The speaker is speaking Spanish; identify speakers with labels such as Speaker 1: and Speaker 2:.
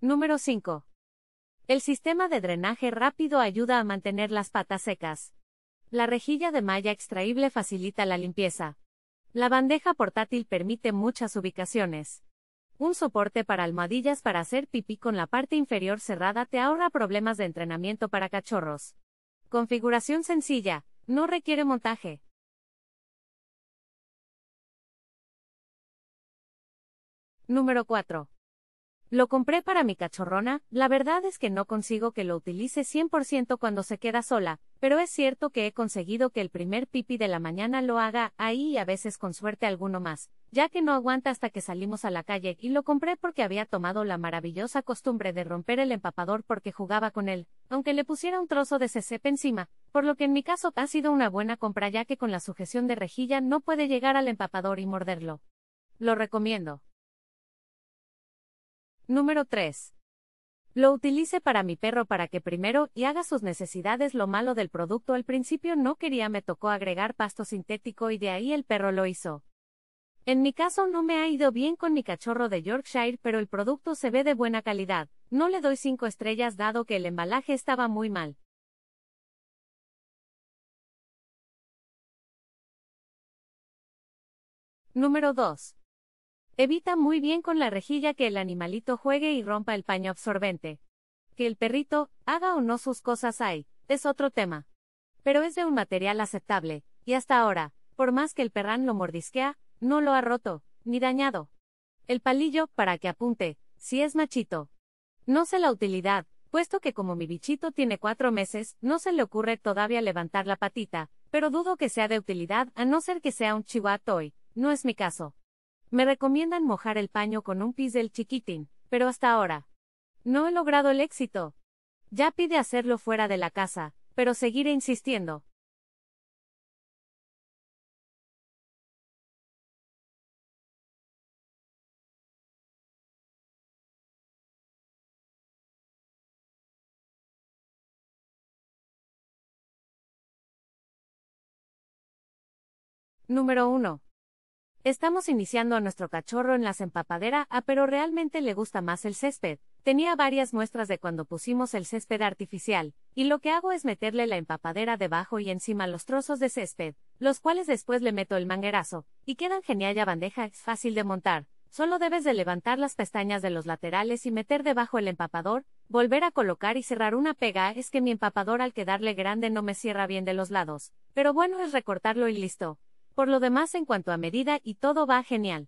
Speaker 1: Número 5. El sistema de drenaje rápido ayuda a mantener las patas secas. La rejilla de malla extraíble facilita la limpieza. La bandeja portátil permite muchas ubicaciones. Un soporte para almohadillas para hacer pipí con la parte inferior cerrada te ahorra problemas de entrenamiento para cachorros. Configuración sencilla,
Speaker 2: no requiere montaje.
Speaker 1: Número 4. Lo compré para mi cachorrona, la verdad es que no consigo que lo utilice 100% cuando se queda sola, pero es cierto que he conseguido que el primer pipi de la mañana lo haga ahí y a veces con suerte alguno más, ya que no aguanta hasta que salimos a la calle y lo compré porque había tomado la maravillosa costumbre de romper el empapador porque jugaba con él, aunque le pusiera un trozo de CCP encima, por lo que en mi caso ha sido una buena compra ya que con la sujeción de rejilla no puede llegar al empapador y morderlo. Lo recomiendo. Número 3. Lo utilice para mi perro para que primero y haga sus necesidades lo malo del producto al principio no quería me tocó agregar pasto sintético y de ahí el perro lo hizo. En mi caso no me ha ido bien con mi cachorro de Yorkshire pero el producto se ve de buena calidad, no le doy 5 estrellas dado que el embalaje estaba muy mal.
Speaker 2: Número 2.
Speaker 1: Evita muy bien con la rejilla que el animalito juegue y rompa el paño absorbente. Que el perrito haga o no sus cosas ahí, es otro tema. Pero es de un material aceptable, y hasta ahora, por más que el perrán lo mordisquea, no lo ha roto, ni dañado. El palillo, para que apunte, si es machito. No sé la utilidad, puesto que como mi bichito tiene cuatro meses, no se le ocurre todavía levantar la patita, pero dudo que sea de utilidad a no ser que sea un chihuahua toy, no es mi caso. Me recomiendan mojar el paño con un del chiquitín, pero hasta ahora. No he logrado el éxito. Ya pide hacerlo fuera de la casa, pero seguiré insistiendo. Número 1. Estamos iniciando a nuestro cachorro en las empapadera, ah, pero realmente le gusta más el césped. Tenía varias muestras de cuando pusimos el césped artificial, y lo que hago es meterle la empapadera debajo y encima los trozos de césped, los cuales después le meto el manguerazo, y quedan genial ya bandeja, es fácil de montar. Solo debes de levantar las pestañas de los laterales y meter debajo el empapador, volver a colocar y cerrar una pega, es que mi empapador al quedarle grande no me cierra bien de los lados, pero bueno es recortarlo y listo. Por lo demás en cuanto a medida y todo va genial.